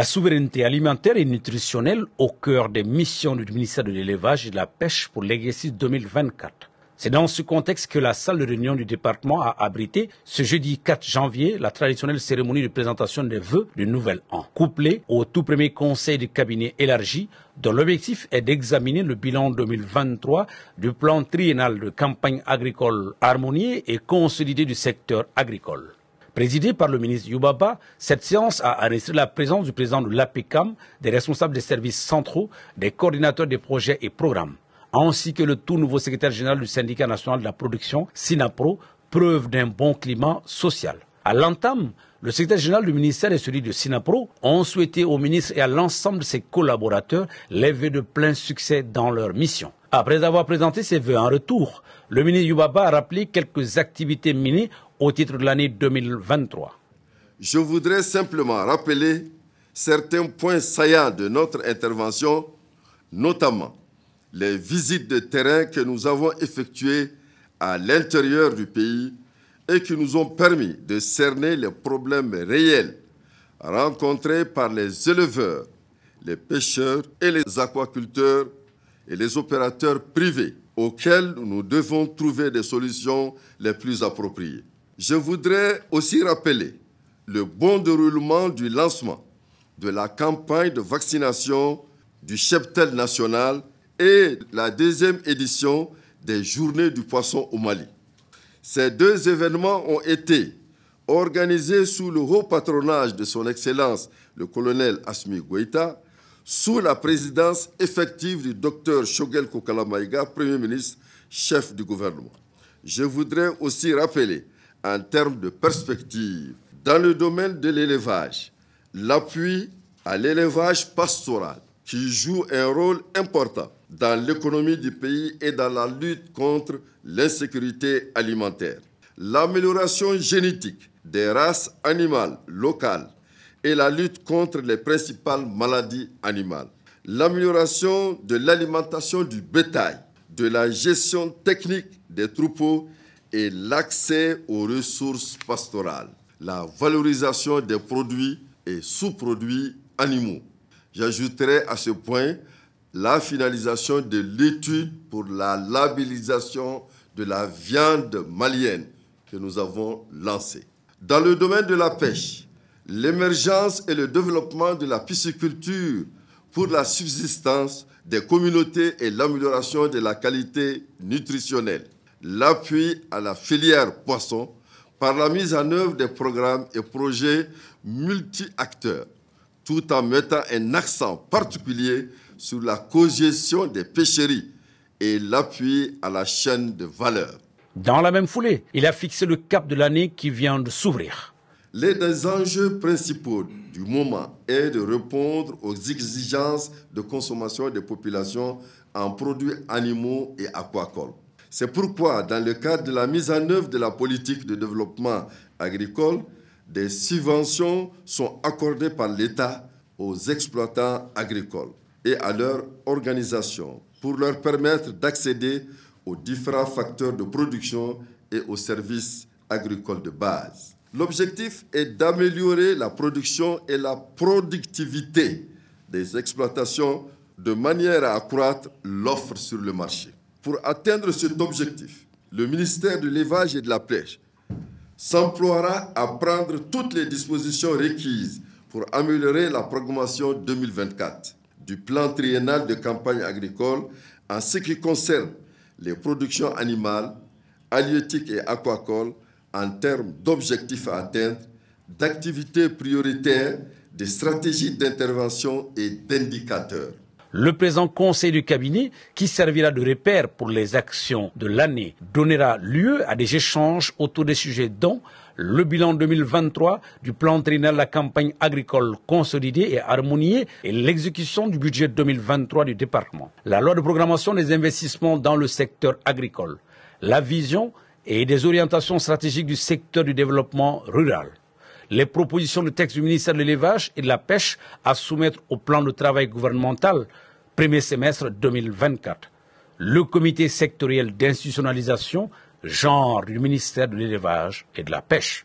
La souveraineté alimentaire et nutritionnelle au cœur des missions du ministère de l'élevage et de la pêche pour l'exercice 2024. C'est dans ce contexte que la salle de réunion du département a abrité ce jeudi 4 janvier la traditionnelle cérémonie de présentation des vœux du nouvel an, couplée au tout premier conseil du cabinet élargi dont l'objectif est d'examiner le bilan 2023 du plan triennal de campagne agricole harmonie et consolidé du secteur agricole présidée par le ministre Yubaba, cette séance a enregistré la présence du président de l'APECAM, des responsables des services centraux, des coordinateurs des projets et programmes, ainsi que le tout nouveau secrétaire général du syndicat national de la production, SINAPRO, preuve d'un bon climat social. À l'entame, le secrétaire général du ministère et celui de Sinapro ont souhaité au ministre et à l'ensemble de ses collaborateurs les de plein succès dans leur mission. Après avoir présenté ses vœux en retour, le ministre Yubaba a rappelé quelques activités menées au titre de l'année 2023. Je voudrais simplement rappeler certains points saillants de notre intervention, notamment les visites de terrain que nous avons effectuées à l'intérieur du pays et qui nous ont permis de cerner les problèmes réels rencontrés par les éleveurs, les pêcheurs et les aquaculteurs et les opérateurs privés auxquels nous devons trouver des solutions les plus appropriées. Je voudrais aussi rappeler le bon déroulement du lancement de la campagne de vaccination du cheptel national et la deuxième édition des Journées du Poisson au Mali. Ces deux événements ont été organisés sous le haut patronage de Son Excellence le colonel Asmi Goïta, sous la présidence effective du docteur Shogel Kokalamaïga, Premier ministre, chef du gouvernement. Je voudrais aussi rappeler en termes de perspective. Dans le domaine de l'élevage, l'appui à l'élevage pastoral, qui joue un rôle important dans l'économie du pays et dans la lutte contre l'insécurité alimentaire. L'amélioration génétique des races animales locales et la lutte contre les principales maladies animales. L'amélioration de l'alimentation du bétail, de la gestion technique des troupeaux et l'accès aux ressources pastorales, la valorisation des produits et sous-produits animaux. J'ajouterai à ce point la finalisation de l'étude pour la labellisation de la viande malienne que nous avons lancée. Dans le domaine de la pêche, l'émergence et le développement de la pisciculture pour la subsistance des communautés et l'amélioration de la qualité nutritionnelle l'appui à la filière poisson par la mise en œuvre des programmes et projets multi-acteurs, tout en mettant un accent particulier sur la cogestion des pêcheries et l'appui à la chaîne de valeur. Dans la même foulée, il a fixé le cap de l'année qui vient de s'ouvrir. L'un des enjeux principaux du moment est de répondre aux exigences de consommation des populations en produits animaux et aquacoles. C'est pourquoi, dans le cadre de la mise en œuvre de la politique de développement agricole, des subventions sont accordées par l'État aux exploitants agricoles et à leurs organisations pour leur permettre d'accéder aux différents facteurs de production et aux services agricoles de base. L'objectif est d'améliorer la production et la productivité des exploitations de manière à accroître l'offre sur le marché. Pour atteindre cet objectif, le ministère de l'élevage et de la pêche s'emploiera à prendre toutes les dispositions requises pour améliorer la programmation 2024 du plan triennal de campagne agricole en ce qui concerne les productions animales, halieutiques et aquacoles en termes d'objectifs à atteindre, d'activités prioritaires, de stratégies d'intervention et d'indicateurs. Le présent conseil du cabinet, qui servira de repère pour les actions de l'année, donnera lieu à des échanges autour des sujets dont le bilan 2023 du plan trinéal de la campagne agricole consolidée et harmonisée et l'exécution du budget 2023 du département. La loi de programmation des investissements dans le secteur agricole. La vision et des orientations stratégiques du secteur du développement rural les propositions de texte du ministère de l'élevage et de la pêche à soumettre au plan de travail gouvernemental premier semestre 2024. Le comité sectoriel d'institutionnalisation genre du ministère de l'élevage et de la pêche.